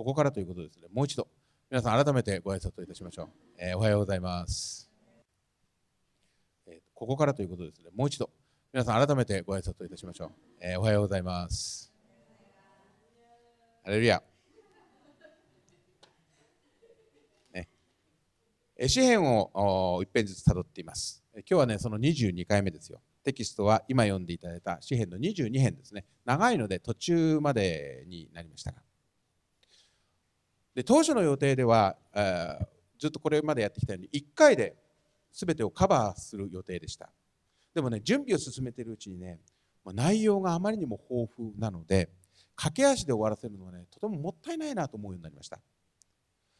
ここからということですね、もう一度、皆さん改めてご挨拶といたしましょう。えー、おはようございます、えー。ここからということですね、もう一度、皆さん改めてご挨拶といたしましょう。えー、おはようございます。ハレルヤ。ね、え詩篇を一編ずつ辿っています。今日はね、その二十二回目ですよ。テキストは今読んでいただいた詩篇の二十二編ですね。長いので途中までになりましたが。で当初の予定ではずっとこれまでやってきたように1回で全てをカバーする予定でしたでもね準備を進めているうちにね内容があまりにも豊富なので駆け足で終わらせるのはねとてももったいないなと思うようになりました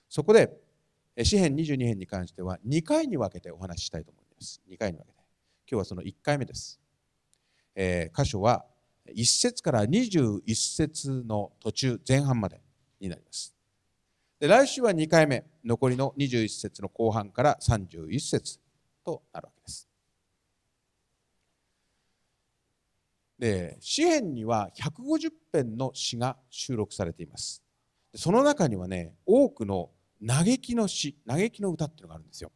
そこで詩編22編に関しては2回に分けてお話ししたいと思います2回に分けて今日はその1回目です、えー、箇所は1節から21節の途中前半までになりますで来週は2回目残りの21節の後半から31節となるわけです。で詩篇には150編の詩が収録されています。その中にはね多くの嘆きの詩嘆きの歌っていうのがあるんですよ。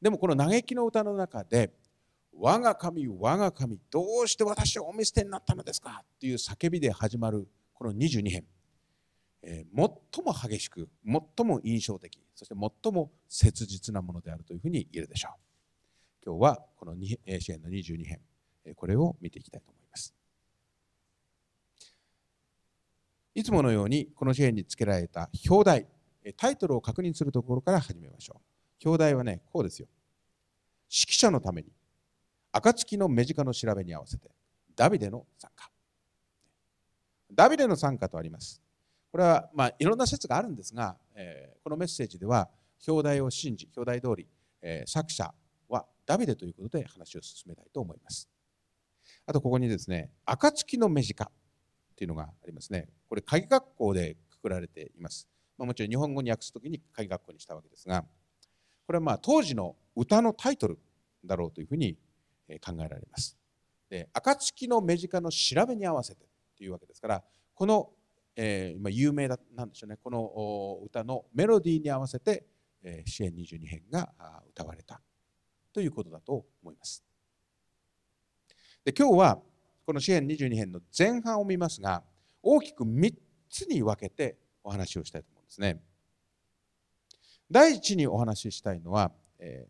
でもこの嘆きの歌の中で「我が神我が神どうして私をお見捨てになったのですか」っていう叫びで始まるこの22編えー、最も激しく最も印象的そして最も切実なものであるというふうに言えるでしょう今日はこの支援の22編これを見ていきたいと思いますいつものようにこの支援につけられた表題タイトルを確認するところから始めましょう表題はねこうですよ指揮者のために暁の目近の調べに合わせてダビデの参加ダビデの参加とありますこれは、まあ、いろんな説があるんですが、えー、このメッセージでは表題を信じ表題通り、えー、作者はダビデということで話を進めたいと思いますあとここにですね「暁の目近」っていうのがありますねこれ鍵学校でくくられています、まあ、もちろん日本語に訳すときに鍵学校にしたわけですがこれはまあ当時の歌のタイトルだろうというふうに考えられますで「暁の目近」の調べに合わせてというわけですからこのえー、有名だなんでしょうねこの歌のメロディーに合わせて「支援22編」が歌われたということだと思います。で今日はこの「支援22編」の前半を見ますが大きく3つに分けてお話をしたいと思うんですね。第一にお話ししたいのは、え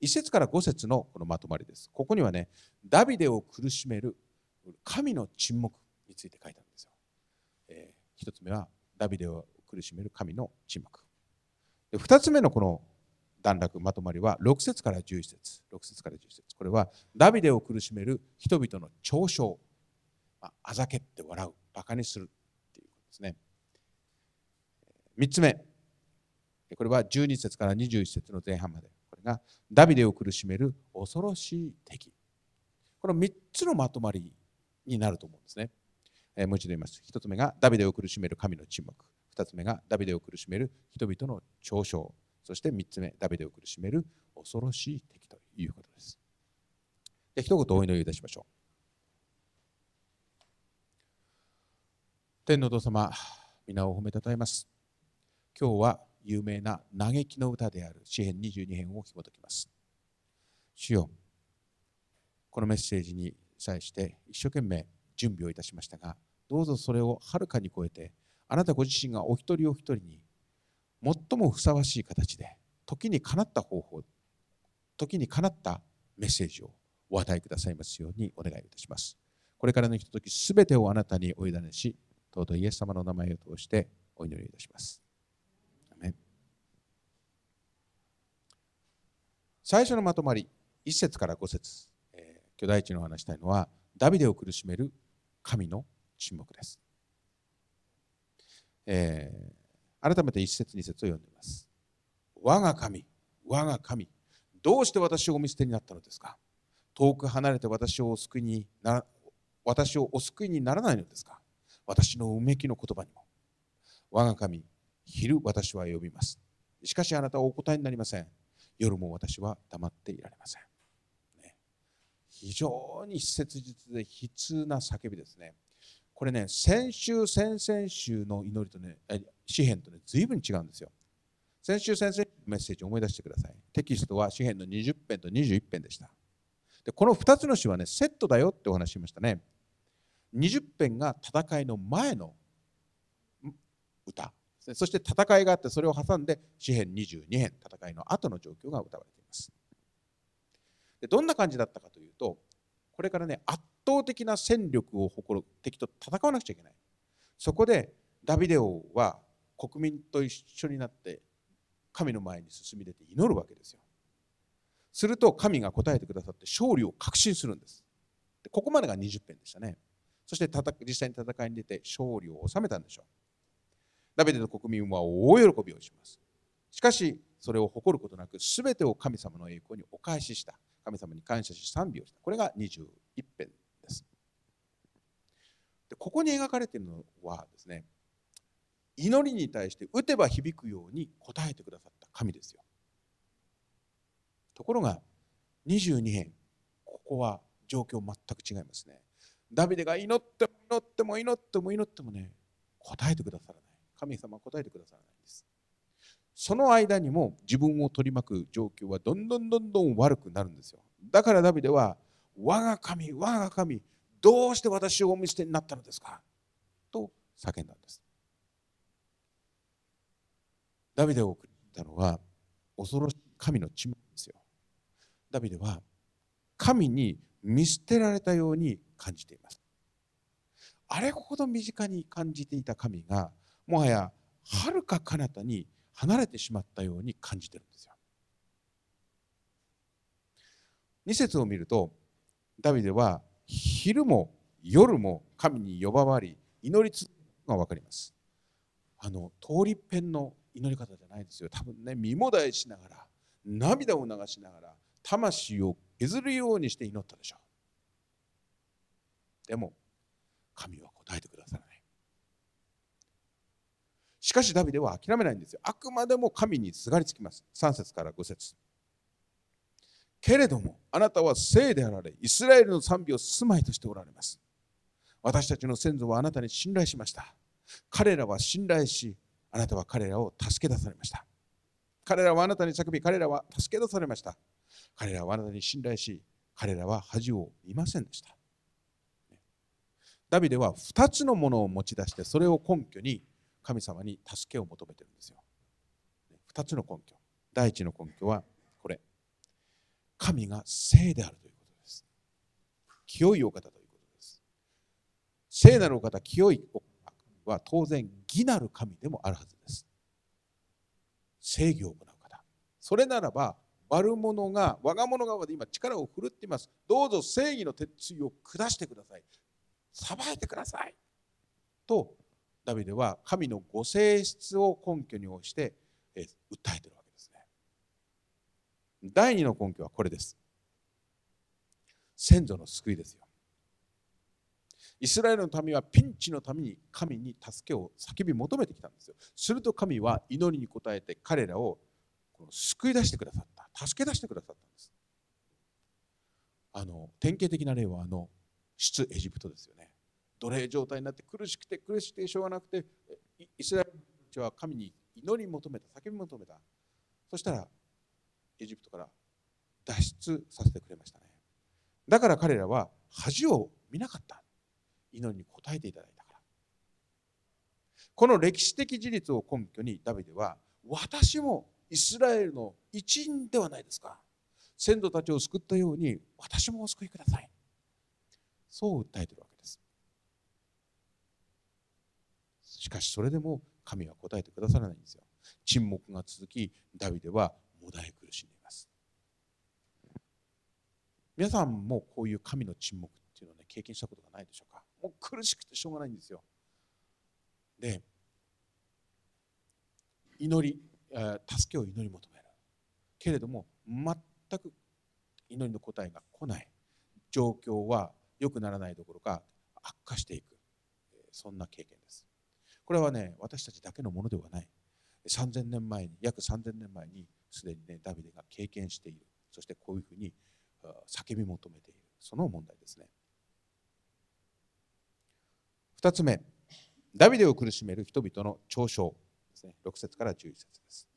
ー、1節から5節のこのまとまりです。ここにはねダビデを苦しめる神の沈黙について書いてある。1つ目はダビデを苦しめる神の沈黙2つ目のこの段落まとまりは6節から11節6節から11節これはダビデを苦しめる人々の嘲笑、まあ、あざけって笑うバカにするっていうことですね3つ目これは12節から21節の前半までこれがダビデを苦しめる恐ろしい敵この3つのまとまりになると思うんですねもう一度言います。一つ目がダビデを苦しめる神の沈黙。二つ目がダビデを苦しめる人々の嘲笑。そして三つ目、ダビデを苦しめる恐ろしい敵ということです。で一言お祈りいたしましょう。天のお父様、皆を褒めたたえます。今日は有名な嘆きの歌である詩編22編を紐解きます。主よ、このメッセージに際して一生懸命準備をいたしましたがどうぞそれをはるかに超えてあなたご自身がお一人お一人に最もふさわしい形で時にかなった方法時にかなったメッセージをお与えくださいますようにお願いいたしますこれからのひとときすべてをあなたにお委ねし尊いイエス様の名前を通してお祈りいたします最初のまとまり1節から5節、えー、巨大地の話したいのはダビデを苦しめる神の沈黙です。えー、改めて1節2節を読んでいます。我が神、我が神、どうして私をお見捨てになったのですか遠く離れて私をお救いにな私をお救いにならないのですか私のうめきの言葉にも。我が神、昼私は呼びます。しかしあなたはお答えになりません。夜も私は黙っていられません。非常に切実で悲痛な叫びですね。これね、先週、先々週の祈りとね、詩篇とね、ずいぶん違うんですよ。先週、先々週メッセージを思い出してください。テキストは詩篇の20編と21編でした。で、この2つの詩はね、セットだよってお話しましたね。20編が戦いの前の歌。そして戦いがあって、それを挟んで詩篇22編、戦いの後の状況が歌われています。でどんな感じだったかというとこれからね圧倒的な戦力を誇る敵と戦わなくちゃいけないそこでダビデ王は国民と一緒になって神の前に進み出て祈るわけですよすると神が答えてくださって勝利を確信するんですでここまでが20編でしたねそして実際に戦いに出て勝利を収めたんでしょうダビデの国民は大喜びをしますしかしそれを誇ることなく全てを神様の栄光にお返しした神様に感謝し賛美をしたこれが21編ですでここに描かれているのはですね祈りに対して打てば響くように答えてくださった神ですよところが22編ここは状況全く違いますねダビデが祈っても祈っても祈っても祈ってもね答えてくださらない神様は答えてくださらないんですその間にも自分を取り巻く状況はどんどんどんどん悪くなるんですよだからダビデは「我が神我が神どうして私をお見捨てになったのですか?」と叫んだんですダビデを送ったのは恐ろしい神の血ですよダビデは神に見捨てられたように感じていますあれほど身近に感じていた神がもはやはるか彼方に離れてしまったように感じてるんですよ。2節を見るとダビデは昼も夜も神に呼ばわり祈り続けのが分かります。あの通りっぺんの祈り方じゃないですよ。多分ね身もだえしながら涙を流しながら魂を削るようにして祈ったでしょう。でも神は答えてくださる。しかしダビデは諦めないんですよ。あくまでも神にすがりつきます。3節から5節けれども、あなたは聖であられ、イスラエルの賛美を住まいとしておられます。私たちの先祖はあなたに信頼しました。彼らは信頼し、あなたは彼らを助け出されました。彼らはあなたに叫び、彼らは助け出されました。彼らはあなたに信頼し、彼らは恥を見ませんでした。ダビデは2つのものを持ち出して、それを根拠に神様に助けを求めてるんですよ。2つの根拠。第一の根拠はこれ。神が聖であるということです。清いお方ということです。聖なるお方、清いお方は当然義なる神でもあるはずです。正義を行う方。それならば悪者が我が物側で今力を振るっています。どうぞ正義の鉄槌を下してください。さばいてください。とダビデは神のご性質を根拠に応じて、え訴えてるわけですね。第二の根拠はこれです。先祖の救いですよ。イスラエルの民はピンチのために神に助けを叫び求めてきたんですよ。すると神は祈りに応えて彼らを救い出してくださった。助け出してくださったんです。あの典型的な例はあの出エジプトですよね。奴隷状態になって苦しくて苦しくてしょうがなくてイスラエル人は神に祈り求めた叫び求めたそしたらエジプトから脱出させてくれましたねだから彼らは恥を見なかった祈りに応えていただいたからこの歴史的事実を根拠にダビデは私もイスラエルの一員ではないですか先祖たちを救ったように私もお救いくださいそう訴えてるしかしそれでも神は答えてくださらないんですよ沈黙が続きダビデはもだえ苦しんでいます皆さんもこういう神の沈黙っていうのを、ね、経験したことがないでしょうかもう苦しくてしょうがないんですよで祈り助けを祈り求めるけれども全く祈りの答えが来ない状況は良くならないどころか悪化していくそんな経験ですこれはね私たちだけのものではない3000年前に約3000年前にすでにねダビデが経験しているそしてこういうふうに叫び求めているその問題ですね2つ目ダビデを苦しめる人々の嘲笑ですね6節から11節です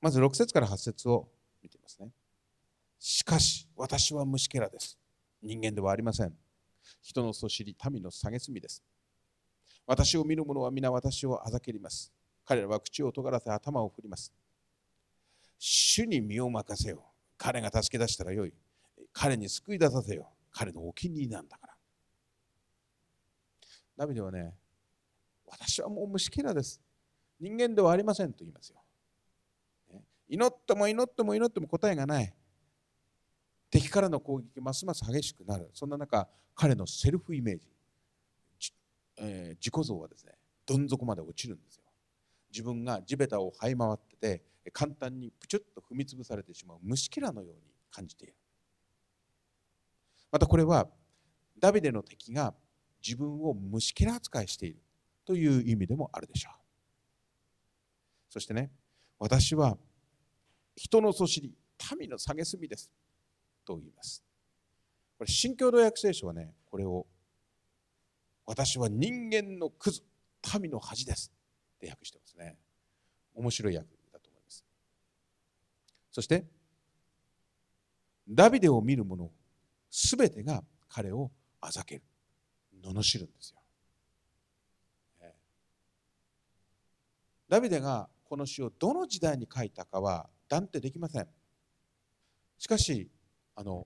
まず6節から8節を見てみますねしかし私は虫けらです人間ではありません人のそしり民の蔑みです私を見る者は皆私をあざけります。彼らは口を尖らせ頭を振ります。主に身を任せよ。彼が助け出したらよい。彼に救い出させよ。彼のお気に入りなんだから。ダビデはね、私はもう虫けらです。人間ではありませんと言いますよ。祈っても祈っても祈っても答えがない。敵からの攻撃ますます激しくなる。そんな中、彼のセルフイメージ。えー、自己像はですねどん底まで落ちるんですよ自分が地べたを這い回ってて簡単にプチュッと踏み潰されてしまう虫けらのように感じているまたこれはダビデの敵が自分を虫けら扱いしているという意味でもあるでしょうそしてね私は人のそしり民の蔑みですと言いますこれ新共同訳聖書はねこれを私は人間のクズ民の恥ですって訳してますね面白い訳だと思いますそしてダビデを見る者全てが彼をあざける罵るんですよダビデがこの詩をどの時代に書いたかは断定できませんしかしあの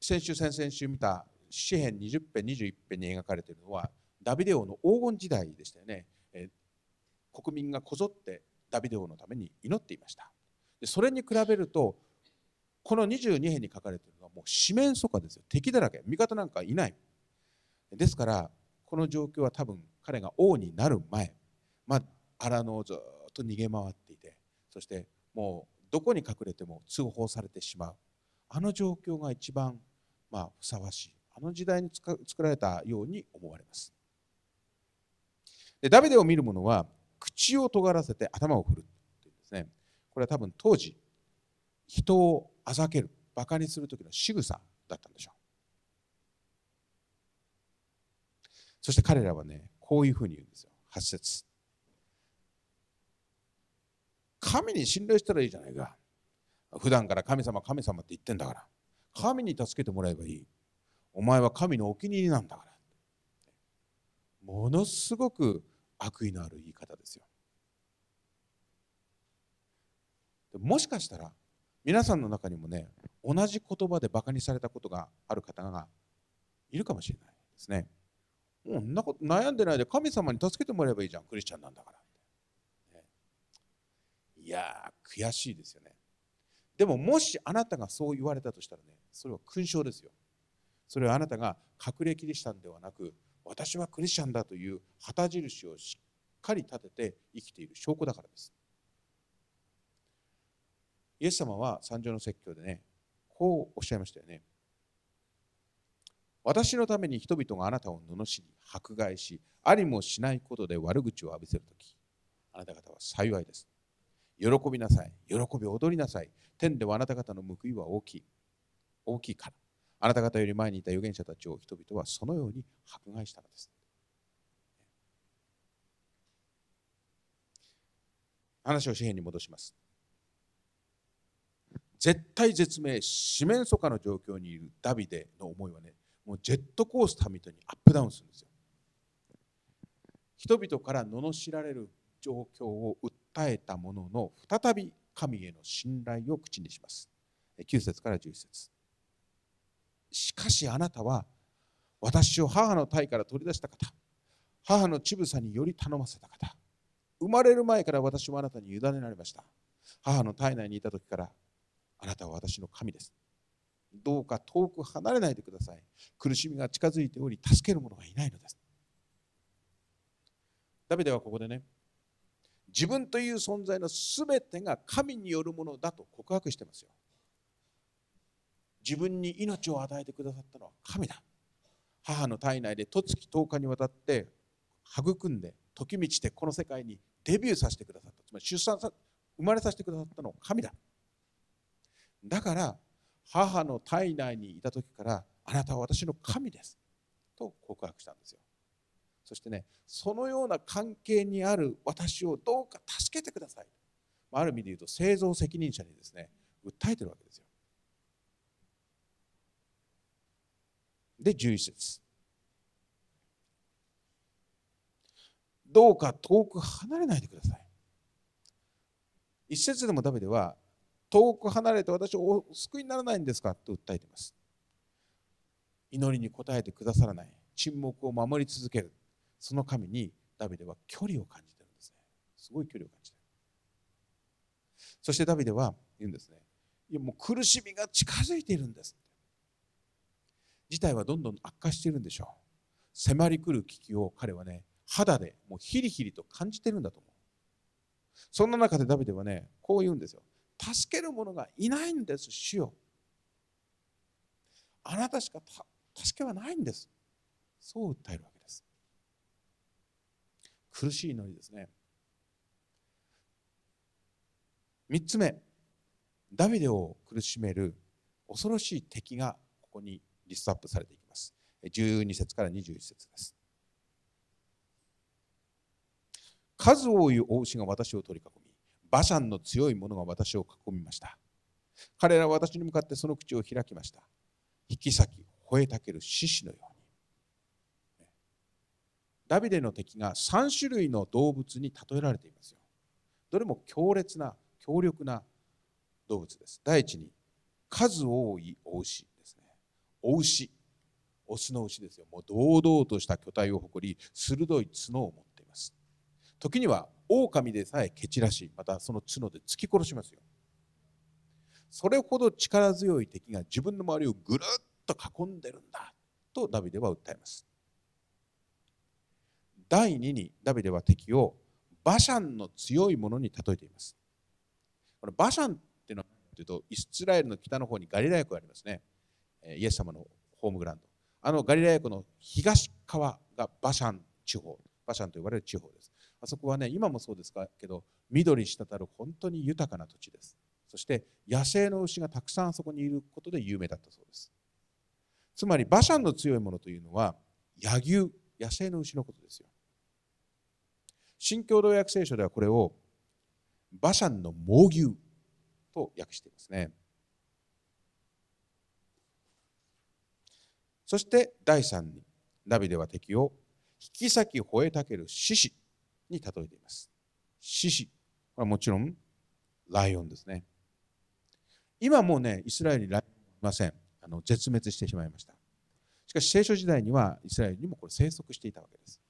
先週先々週見た詩編20編21編に描かれているのはダビデ王の黄金時代でしたよね、国民がこぞってダビデ王のために祈っていましたそれに比べるとこの22編に書かれているのはもう四面楚歌ですよ敵だらけ味方なんかいないですからこの状況は多分彼が王になる前、まあ、荒野をずっと逃げ回っていてそしてもうどこに隠れても通報されてしまうあの状況が一番まあふさわしいあの時代に作られたように思われますでダビデを見る者は口を尖らせて頭を振るっていうんですねこれは多分当時人をあざけるバカにする時の仕草だったんでしょうそして彼らはねこういうふうに言うんですよ8節神に信頼したらいいじゃないか普段から神様神様って言ってんだから神に助けてもらえばいいお前は神のお気に入りなんだからものすごく悪意のある言い方ですよもしかしたら皆さんの中にもね同じ言葉でバカにされたことがある方がいるかもしれないですねもうなこと悩んでないで神様に助けてもらえばいいじゃんクリスチャンなんだから、ね、いや悔しいですよねでももしあなたがそう言われたとしたらねそれは勲章ですよそれはあなたが隠れキリシタンではなく私はクリスチャンだという旗印をしっかり立てて生きている証拠だからですイエス様は三条の説教でねこうおっしゃいましたよね私のために人々があなたを罵り迫害しありもしないことで悪口を浴びせるときあなた方は幸いです喜びなさい喜び踊りなさい天ではあなた方の報いは大きい大きいからあなた方より前にいた預言者たちを人々はそのように迫害したのです。話を詩篇に戻します。絶対絶命、四面楚歌の状況にいるダビデの思いはね、もうジェットコースターみたいにアップダウンするんですよ。人々から罵られる状況を訴えたものの、再び神への信頼を口にします。9節から11節しかしあなたは私を母の体から取り出した方母の乳房により頼ませた方生まれる前から私はあなたに委ねられました母の体内にいた時からあなたは私の神ですどうか遠く離れないでください苦しみが近づいており助ける者がいないのですダビデはここでね自分という存在の全てが神によるものだと告白してますよ自分に命を与えてくださったのは神だ母の体内で十月10日にわたって育んで時満ちてこの世界にデビューさせてくださったつまり出産さ生まれさせてくださったのは神だだから母の体内にいた時からあなたは私の神ですと告白したんですよそしてねそのような関係にある私をどうか助けてくださいある意味で言うと製造責任者にですね訴えてるわけですよで11節どうか遠く離れないでください。一節でもダビデは、遠く離れて私をお救いにならないんですかと訴えています。祈りに応えてくださらない、沈黙を守り続ける、その神にダビデは距離を感じてるんですね。すごい距離を感じてる。そしてダビデは言うんですね。いやもう苦しみが近づいているんです。事態はどんどん悪化しているんでしょう迫り来る危機を彼はね肌でもうヒリヒリと感じてるんだと思うそんな中でダビデはねこう言うんですよ助ける者がいないんです主よあなたしか助けはないんですそう訴えるわけです苦しいのにですね3つ目ダビデを苦しめる恐ろしい敵がここにリストアップされていきます。12節から21節です。数多い大牛が私を取り囲み、馬車の強い者が私を囲みました。彼らは私に向かってその口を開きました。引き裂き、吠えたける獅子のように。ダビデの敵が3種類の動物に例えられていますよ。どれも強烈な、強力な動物です。第一に、数多い大牛。お牛オスの牛ですよもう堂々とした巨体を誇り鋭い角を持っています時には狼でさえ蹴散らしまたその角で突き殺しますよそれほど力強い敵が自分の周りをぐるっと囲んでるんだとダビデは訴えます第2にダビデは敵をバシャンの強いものに例えていますこのバシャンっていうのはというとイスラエルの北の方にガリラヤ湖がありますねイエス様のホームグラウンドあのガリラヤ湖の東側がバシャン地方バシャンと呼ばれる地方ですあそこはね今もそうですけど緑滴る本当に豊かな土地ですそして野生の牛がたくさんそこにいることで有名だったそうですつまり馬車の強いものというのは野牛野生の牛のことですよ新共同訳聖書ではこれを馬車の猛牛と訳していますねそして第3にダビデは敵を引き裂き吠えたける獅子に例えています。獅子はもちろんライオンですね。今もうね、イスラエルにライオンいません。あの絶滅してしまいました。しかし聖書時代にはイスラエルにもこれ生息していたわけです。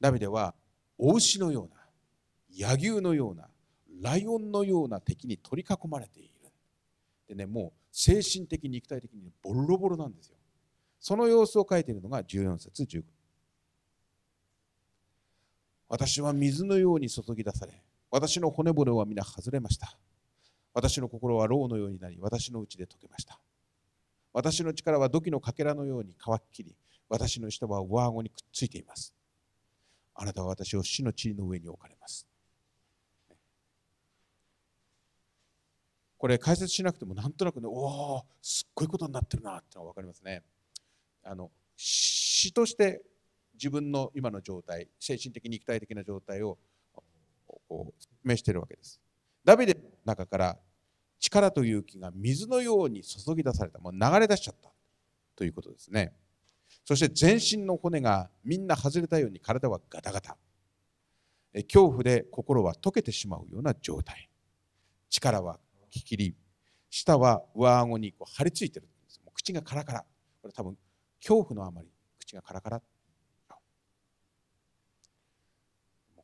ダビデはお牛のような、野牛のような、ライオンのような敵に取り囲まれている。ってねもう精神的肉体的にボロボロなんですよその様子を書いているのが14節15私は水のように注ぎ出され私の骨骨は皆外れました私の心は牢のようになり私のうちで溶けました私の力は土器のかけらのように乾ききり私の下は上顎にくっついていますあなたは私を死の地の上に置かれますこれ解説しなくてもなんとなくねおおすっごいことになってるなってのが分かりますね。あの詩として自分の今の状態精神的肉体的な状態をこう説明しているわけです。ダビデの中から力と勇気が水のように注ぎ出されたもう流れ出しちゃったということですね。そして全身の骨がみんな外れたように体はガタガタ。恐怖で心は溶けてしまうような状態。力はキキリ舌は上顎にこう張り付いてるんですもう口がカラカラこれ多分恐怖のあまり口がカラカラ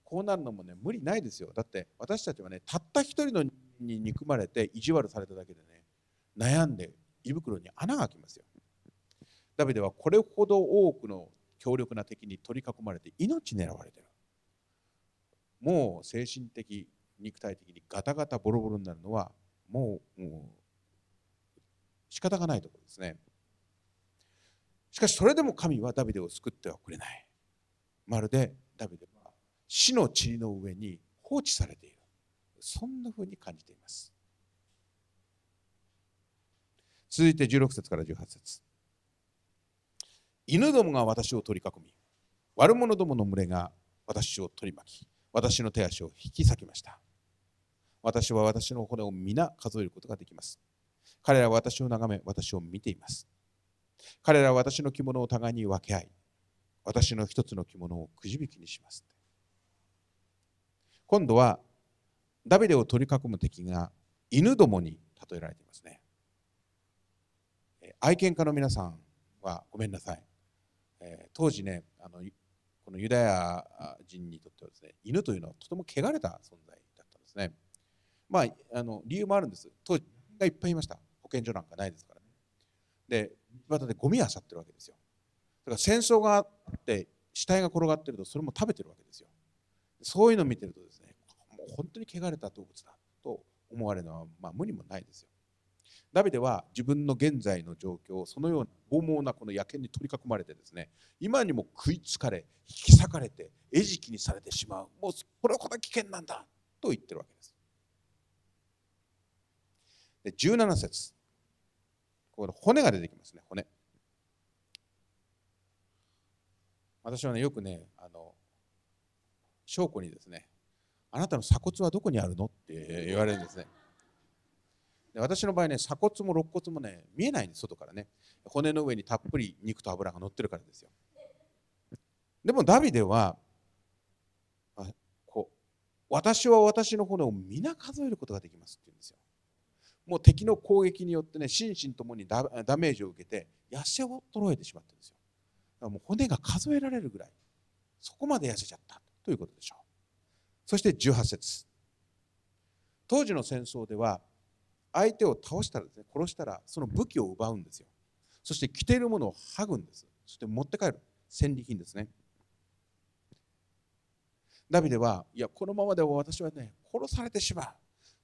こうなるのもね無理ないですよだって私たちはねたった一人のに憎まれて意地悪されただけでね悩んで胃袋に穴が開きますよダビデはこれほど多くの強力な敵に取り囲まれて命狙われてるもう精神的肉体的にガタガタボロボロになるのはもうもう仕方がないところですねしかしそれでも神はダビデを救ってはくれないまるでダビデは死の塵の上に放置されているそんなふうに感じています続いて16節から18節犬どもが私を取り囲み悪者どもの群れが私を取り巻き私の手足を引き裂きました私は私の骨を皆数えることができます。彼らは私を眺め、私を見ています。彼らは私の着物を互いに分け合い、私の一つの着物をくじ引きにします。今度は、ダビデを取り囲む敵が犬どもに例えられていますね。愛犬家の皆さんはごめんなさい。え当時ねあの、このユダヤ人にとってはですね、犬というのはとても汚れた存在だったんですね。まあ、あの理由もあるんです当時がいっぱいいました保健所なんかないですからねで道端でゴミ漁ってるわけですよだから戦争があって死体が転がってるとそれも食べてるわけですよそういうのを見てるとですねもう本当に汚れた動物だと思われるのは、まあ、無理もないですよダビデは自分の現在の状況をそのような獰猛なこの野犬に取り囲まれてですね今にも食いつかれ引き裂かれて餌食にされてしまうもうこれはこれは危険なんだと言ってるわけで17節ここ骨が出てきますね、骨。私はね、よくね、あの証拠にですね、あなたの鎖骨はどこにあるのって言われるんですね。で私の場合ね、鎖骨も肋骨もね、見えないんです、外からね。骨の上にたっぷり肉と脂が乗ってるからですよ。でもダビデは、こう私は私の骨を皆数えることができますって言うんですよ。もう敵の攻撃によってね心身ともにダメージを受けて痩せ衰えてしまってるんですよだからもう骨が数えられるぐらいそこまで痩せちゃったということでしょうそして18節当時の戦争では相手を倒したらですね殺したらその武器を奪うんですよそして着ているものを剥ぐんですそして持って帰る戦利品ですねダビデはいやこのままでは私はね殺されてしまう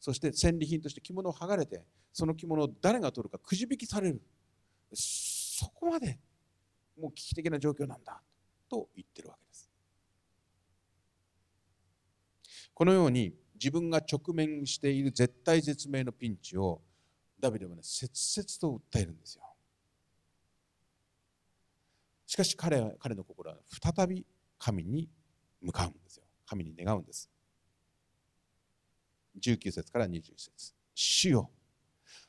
そして戦利品として着物を剥がれてその着物を誰が取るかくじ引きされるそこまでもう危機的な状況なんだと言ってるわけですこのように自分が直面している絶体絶命のピンチをダビデはね切々と訴えるんですよしかし彼は彼の心は再び神に向かうんですよ神に願うんです19節から20節主よ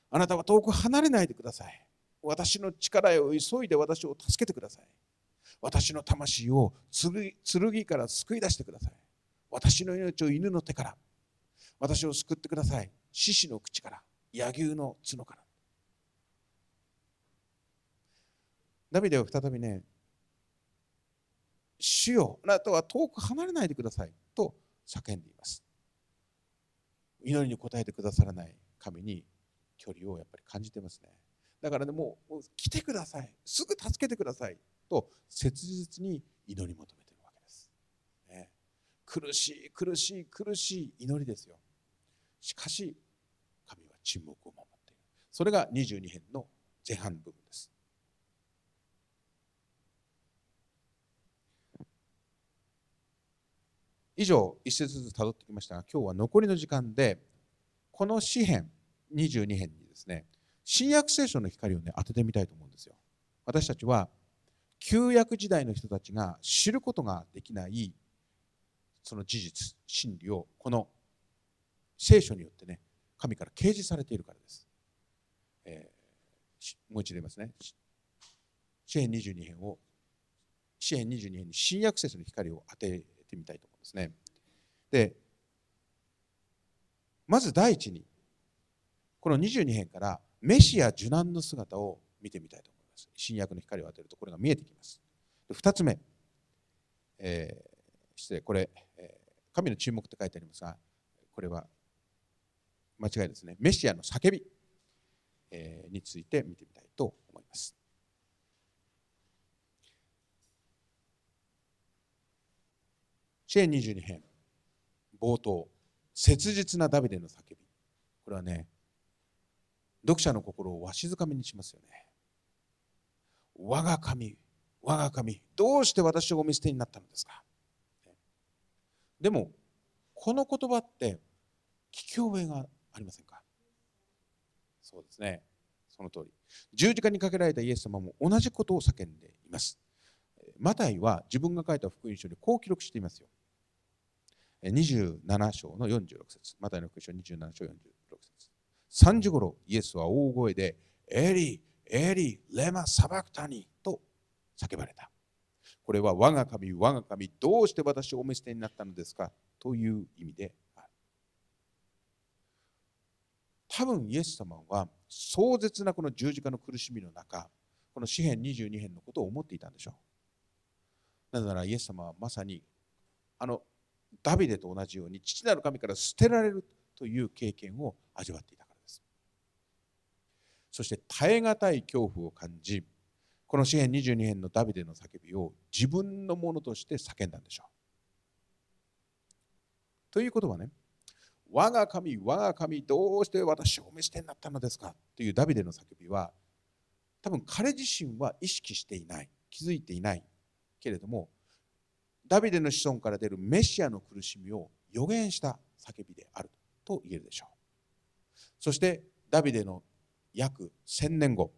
あなたは遠く離れないでください私の力を急いで私を助けてください私の魂を剣から救い出してください私の命を犬の手から私を救ってください獅子の口から柳生の角からダビデは再びね主よあなたは遠く離れないでくださいと叫んでいます祈りに応えてくださらない神に距離をやっぱり感じてますねだからねもう来てくださいすぐ助けてくださいと切実に祈り求めてるわけです、ね、苦しい苦しい苦しい祈りですよしかし神は沈黙を守っているそれが22編の前半部分です以上一節ずつたどってきましたが今日は残りの時間でこの詩編22編にですね新約聖書の光をね当ててみたいと思うんですよ私たちは旧約時代の人たちが知ることができないその事実真理をこの聖書によってね神から掲示されているからです、えー、もう一度言いますね詩編22編を詩編22編に新約聖書の光を当てってみたいと思うんですね。でまず第一にこの22編からメシア受難の姿を見てみたいと思います。新約の光を当てるとこれが見えてきます。で2つ目、えー、失礼、これ、えー、神の注目って書いてありますが、これは間違いですね。メシアの叫び、えー、について見てみたいと思います。詩編22編冒頭切実なダビデの叫びこれはね読者の心をわしづかみにしますよね我が神我が神どうして私をお見捨てになったのですかでもこの言葉って聞き覚えがありませんかそうですねその通り十字架にかけられたイエス様も同じことを叫んでいますマタイは自分が書いた福音書にこう記録していますよ27章の46節マタイの福音書27章46節3時ごろイエスは大声でエリエリレマサバクタニと叫ばれたこれは我が神我が神どうして私をお見捨てになったのですかという意味である多分イエス様は壮絶なこの十字架の苦しみの中この詩編22編のことを思っていたんでしょうなぜならイエス様はまさにあのダビデと同じように父なる神から捨てられるという経験を味わっていたからですそして耐え難い恐怖を感じこの詩編22編のダビデの叫びを自分のものとして叫んだんでしょうということはね我が神我が神どうして私を召してになったのですかというダビデの叫びは多分彼自身は意識していない気づいていないけれどもダビデの子孫から出るメシアの苦しみを予言した叫びであると言えるでしょうそしてダビデの約1000年後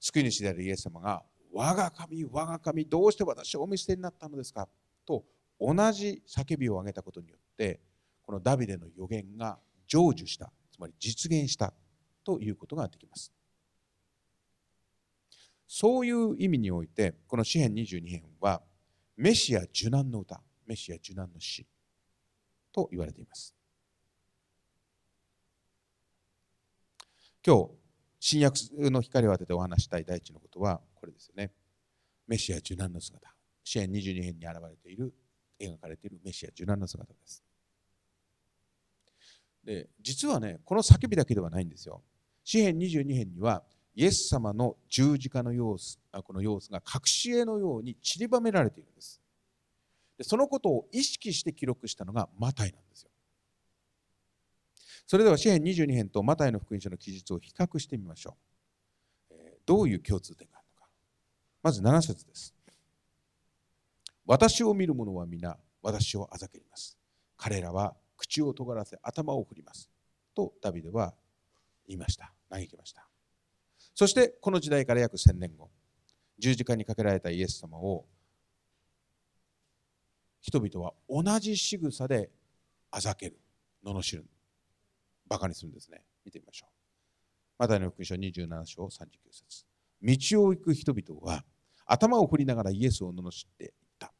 救い主であるイエス様が「我が神我が神どうして私をお見捨てになったのですか?」と同じ叫びを上げたことによってこのダビデの予言が成就したつまり実現したということができますそういう意味においてこの詩編22編はメシア受難の歌メシア受難の詩と言われています今日新約の光を当ててお話したい第一のことはこれですよねメシア受難の姿詩編22編に現れている描かれているメシア受難の姿ですで実はねこの叫びだけではないんですよ詩編22編には「イエス様の十字架の様子この様子が隠し絵のように散りばめられているんですでそのことを意識して記録したのがマタイなんですよそれでは詩編22編とマタイの福音書の記述を比較してみましょう、えどういう共通点があるのかまず7節です私を見る者は皆私をあざけります彼らは口を尖らせ頭を振りますとダビデは言いました嘆きましたそしてこの時代から約1000年後十字架にかけられたイエス様を人々は同じ仕草であざける罵るバカにするんですね見てみましょうマタイの福音書27章39節道を行く人々は頭を振りながらイエスを罵っていった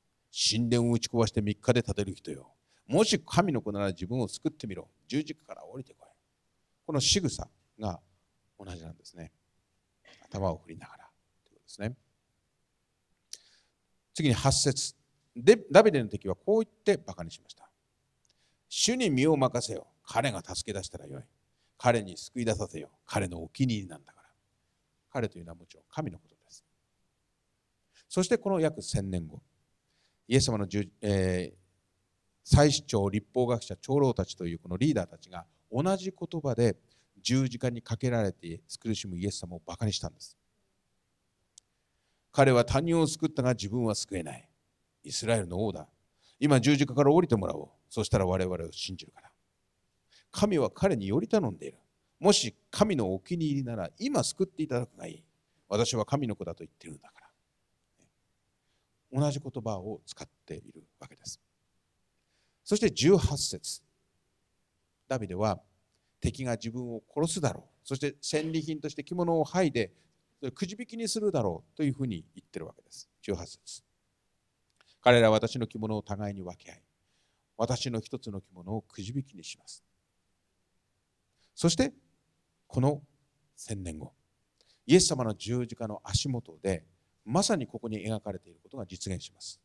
神殿を打ち壊して3日で建てる人よもし神の子なら自分を救ってみろ十字架から降りてこいこの仕草が同じなんですね頭を振りながらということですね。次に8節でダビデの敵はこう言ってバカにしました。主に身を任せよ。彼が助け出したらよい。彼に救い出させよ。彼のお気に入りなんだから。彼というのはもちろん神のことです。そしてこの約1000年後、イエス様の、えー、最主張、立法学者、長老たちというこのリーダーたちが同じ言葉で十字架にかけられて苦しむイエス様をバカにしたんです彼は他人を救ったが自分は救えないイスラエルの王だ今十字架から降りてもらおうそしたら我々を信じるから神は彼により頼んでいるもし神のお気に入りなら今救っていただくがいい私は神の子だと言ってるんだから同じ言葉を使っているわけですそして18節ダビデは敵が自分を殺すだろうそして戦利品として着物を剥いでくじ引きにするだろうというふうに言ってるわけです18節彼らは私の着物を互いに分け合い私の一つの着物をくじ引きにしますそしてこの1000年後イエス様の十字架の足元でまさにここに描かれていることが実現します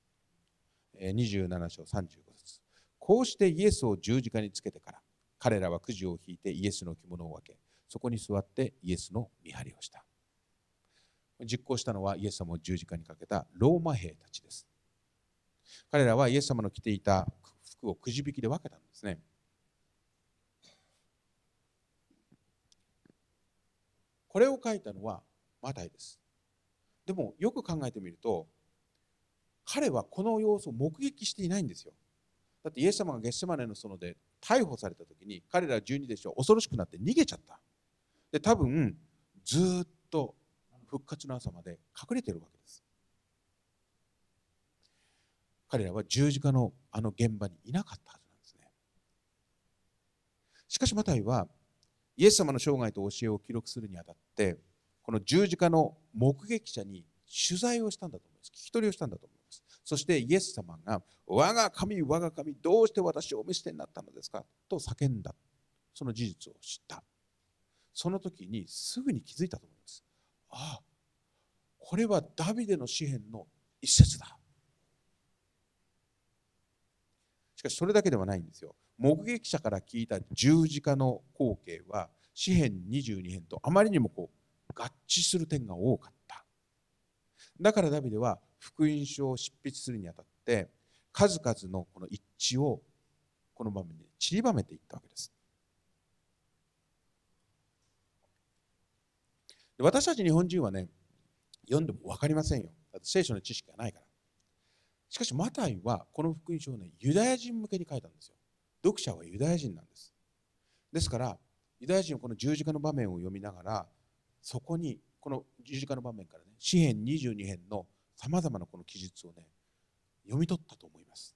27章35節こうしてイエスを十字架につけてから彼らはくじを引いてイエスの着物を分けそこに座ってイエスの見張りをした実行したのはイエス様を十字架にかけたローマ兵たちです彼らはイエス様の着ていた服をくじ引きで分けたんですねこれを書いたのはマタイですでもよく考えてみると彼はこの様子を目撃していないんですよだってイエス様がゲッセマネの園で逮捕された時に彼ら12弟子は恐ろしくなって逃げちゃったで多分ずっと復活の朝まで隠れてるわけです彼らは十字架のあの現場にいなかったはずなんですねしかしマタイはイエス様の生涯と教えを記録するにあたってこの十字架の目撃者に取材をしたんだと思います聞き取りをしたんだと思いますそしてイエス様が、我が神、我が神、どうして私をお見捨てになったのですかと叫んだ。その事実を知った。その時にすぐに気づいたと思います。ああ、これはダビデの詩篇の一節だ。しかしそれだけではないんですよ。目撃者から聞いた十字架の光景は詩篇22編とあまりにもこう合致する点が多かった。だからダビデは福音書を執筆するにあたって数々のこの一致をこの場面で散りばめていったわけです。私たち日本人はね読んでも分かりませんよ。だって聖書の知識がないから。しかしマタイはこの福音書をねユダヤ人向けに書いたんですよ。読者はユダヤ人なんです。ですからユダヤ人はこの十字架の場面を読みながらそこにこの十字架の場面からね詩編22編のさまざまなこの記述をね読み取ったと思います。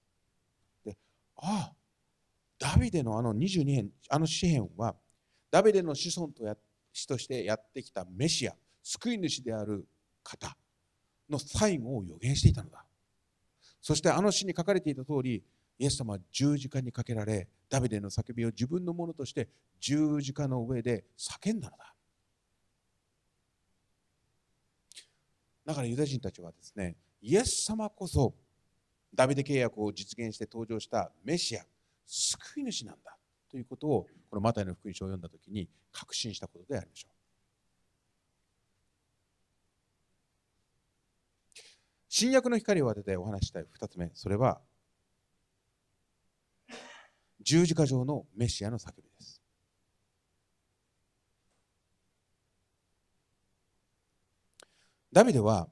でああダビデのあの22編あの詩篇はダビデの子孫とや子としてやってきたメシア救い主である方の最後を予言していたのだそしてあの詩に書かれていた通りイエス様は十字架にかけられダビデの叫びを自分のものとして十字架の上で叫んだのだだからユダヤ人たちはですね、イエス様こそダビデ契約を実現して登場したメシア、救い主なんだということをこのマタイの福音書を読んだときに確信したことでありましょう。新約の光を当ててお話したい2つ目、それは十字架上のメシアの叫びです。ダビデは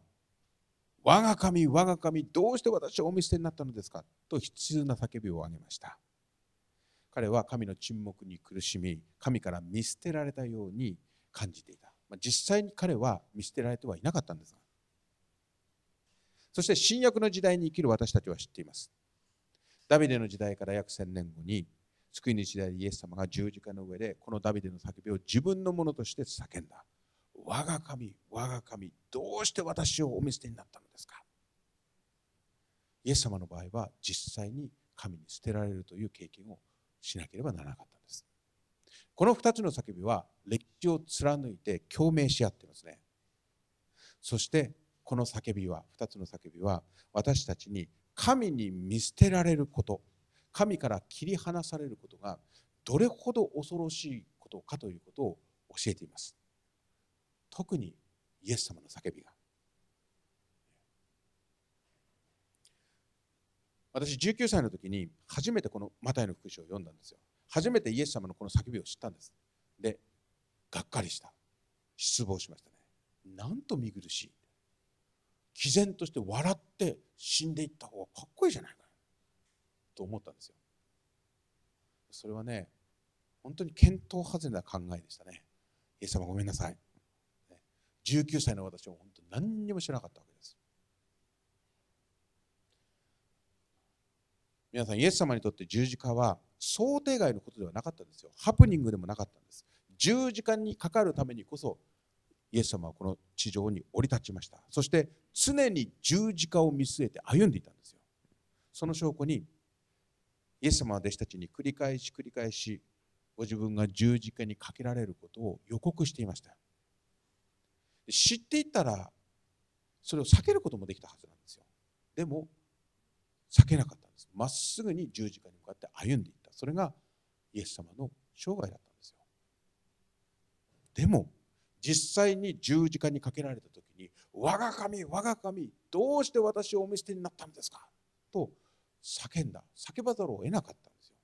我が神我が神どうして私をお見捨てになったのですかと悲痛な叫びを上げました彼は神の沈黙に苦しみ神から見捨てられたように感じていた、まあ、実際に彼は見捨てられてはいなかったんですがそして新約の時代に生きる私たちは知っていますダビデの時代から約1000年後に救い主であるイエス様が十字架の上でこのダビデの叫びを自分のものとして叫んだ我が神、我が神、どうして私をお見捨てになったのですかイエス様の場合は実際に神に捨てられるという経験をしなければならなかったんです。この2つの叫びは歴史を貫いて共鳴し合ってますね。そしてこの叫びは2つの叫びは私たちに神に見捨てられること神から切り離されることがどれほど恐ろしいことかということを教えています。特にイエス様の叫びが私19歳の時に初めてこのマタイの福祉を読んだんですよ初めてイエス様のこの叫びを知ったんですでがっかりした失望しましたねなんと見苦しい毅然として笑って死んでいった方がかっこいいじゃないかと思ったんですよそれはね本当に見当外れな考えでしたねイエス様ごめんなさい19歳の私は本当何にも知らなかったわけです皆さんイエス様にとって十字架は想定外のことではなかったんですよハプニングでもなかったんです十字架にかかるためにこそイエス様はこの地上に降り立ちましたそして常に十字架を見据えて歩んでいたんですよその証拠にイエス様は弟子たちに繰り返し繰り返しご自分が十字架にかけられることを予告していました知っていったらそれを避けることもできたはずなんですよでも避けなかったんですまっすぐに十字架に向かって歩んでいったそれがイエス様の生涯だったんですよでも実際に十字架にかけられた時に「我が神我が神どうして私をお見捨てになったんですか?」と叫んだ叫ばざるを得なかったんですよ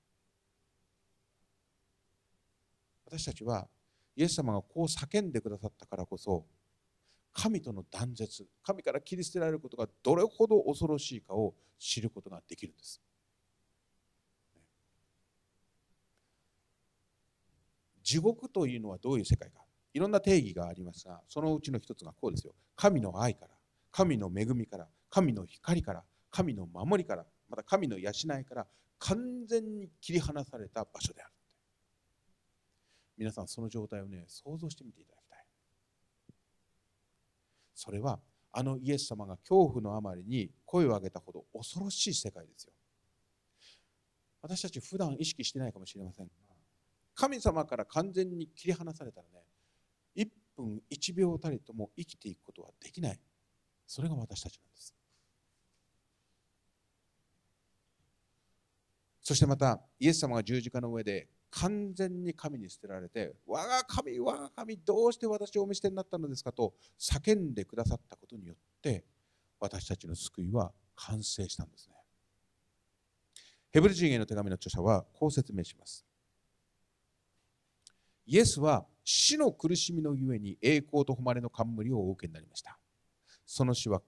私たちはイエス様がこう叫んでくださったからこそ神との断絶神から切り捨てられることがどれほど恐ろしいかを知ることができるんです地獄というのはどういう世界かいろんな定義がありますがそのうちの一つがこうですよ神の愛から神の恵みから神の光から神の守りからまた神の養いから完全に切り離された場所である皆さんその状態をね想像してみていただきたいそれはあのイエス様が恐怖のあまりに声を上げたほど恐ろしい世界ですよ私たち普段意識してないかもしれませんが神様から完全に切り離されたらね1分1秒たりとも生きていくことはできないそれが私たちなんですそしてまたイエス様が十字架の上で完全に神に捨てられて「我が神我が神どうして私をお見捨てになったのですか」と叫んでくださったことによって私たちの救いは完成したんですね。ヘブル人への手紙の著者はこう説明します。イエスは死の苦しみのゆえに栄光と誉れの冠をお受けになりました。その死は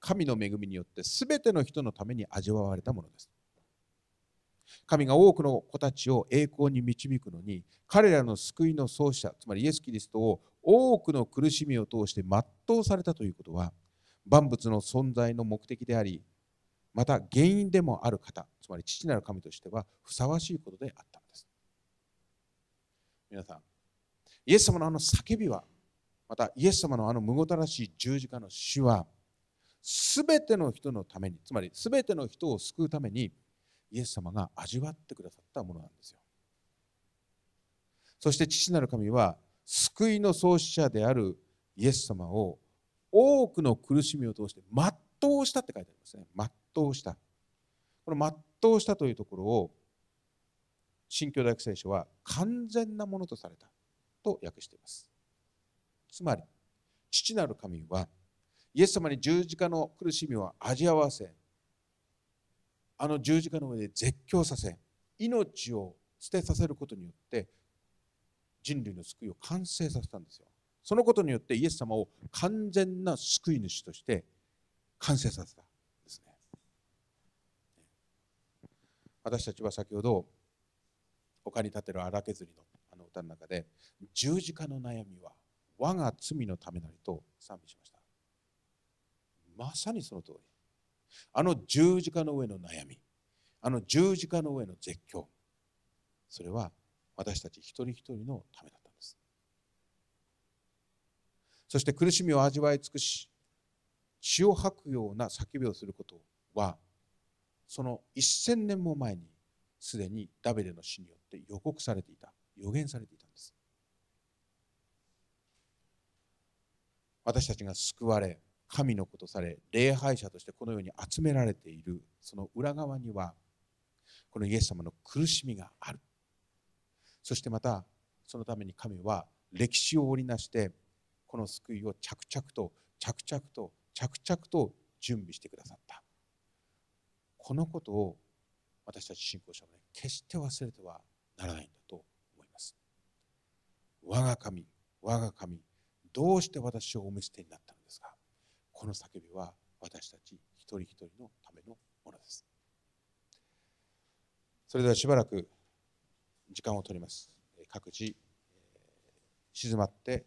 神の恵みによって全ての人のために味わわれたものです。神が多くの子たちを栄光に導くのに彼らの救いの創始者つまりイエス・キリストを多くの苦しみを通して全うされたということは万物の存在の目的でありまた原因でもある方つまり父なる神としてはふさわしいことであったのです皆さんイエス様のあの叫びはまたイエス様のあのむごたらしい十字架の死はすべての人のためにつまりすべての人を救うためにイエス様が味わってくださったものなんですよそして父なる神は救いの創始者であるイエス様を多くの苦しみを通して全うしたって書いてありますね全うしたこの全うしたというところを新教大学聖書は完全なものとされたと訳していますつまり父なる神はイエス様に十字架の苦しみを味わわせあの十字架の上で絶叫させ命を捨てさせることによって人類の救いを完成させたんですよそのことによってイエス様を完全な救い主として完成させたんですね私たちは先ほど丘に立てる荒削りのあの歌の中で十字架の悩みは我が罪のためなりと賛美しましたまさにその通りあの十字架の上の悩みあの十字架の上の絶叫それは私たち一人一人のためだったんですそして苦しみを味わい尽くし血を吐くような叫びをすることはその1000年も前にすでにダビデの死によって予告されていた予言されていたんです私たちが救われ神の子とされ礼拝者としてこの世に集められているその裏側にはこのイエス様の苦しみがあるそしてまたそのために神は歴史を織りなしてこの救いを着々と着々と着々と準備してくださったこのことを私たち信仰者は、ね、決して忘れてはならないんだと思います我が神我が神どうして私をお見捨てになったこの叫びは私たち一人一人のためのものですそれではしばらく時間を取ります各自静まって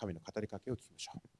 神の語りかけを聞きましょう